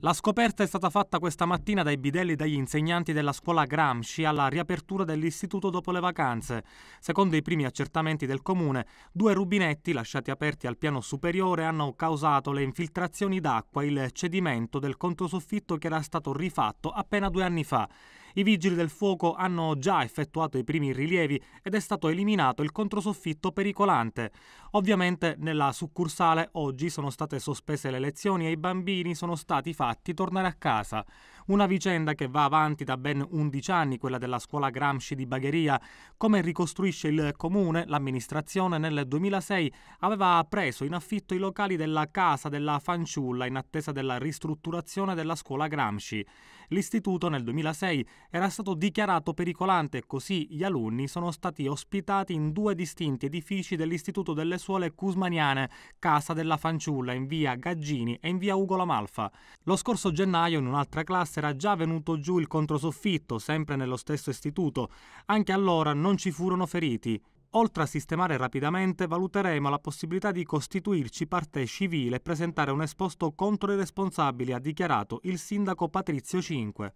La scoperta è stata fatta questa mattina dai bidelli e dagli insegnanti della scuola Gramsci alla riapertura dell'istituto dopo le vacanze. Secondo i primi accertamenti del comune, due rubinetti lasciati aperti al piano superiore hanno causato le infiltrazioni d'acqua e il cedimento del controsoffitto che era stato rifatto appena due anni fa. I vigili del fuoco hanno già effettuato i primi rilievi ed è stato eliminato il controsoffitto pericolante. Ovviamente nella succursale oggi sono state sospese le lezioni e i bambini sono stati fatti tornare a casa. Una vicenda che va avanti da ben 11 anni, quella della scuola Gramsci di Bagheria. Come ricostruisce il comune, l'amministrazione nel 2006 aveva preso in affitto i locali della casa della fanciulla in attesa della ristrutturazione della scuola Gramsci l'istituto nel 2006 era stato dichiarato pericolante così gli alunni sono stati ospitati in due distinti edifici dell'Istituto delle Suole Cusmaniane, Casa della Fanciulla in via Gaggini e in via Ugo Lamalfa. Lo scorso gennaio in un'altra classe era già venuto giù il controsoffitto, sempre nello stesso istituto. Anche allora non ci furono feriti. Oltre a sistemare rapidamente, valuteremo la possibilità di costituirci parte civile e presentare un esposto contro i responsabili, ha dichiarato il sindaco Patrizio Cinque.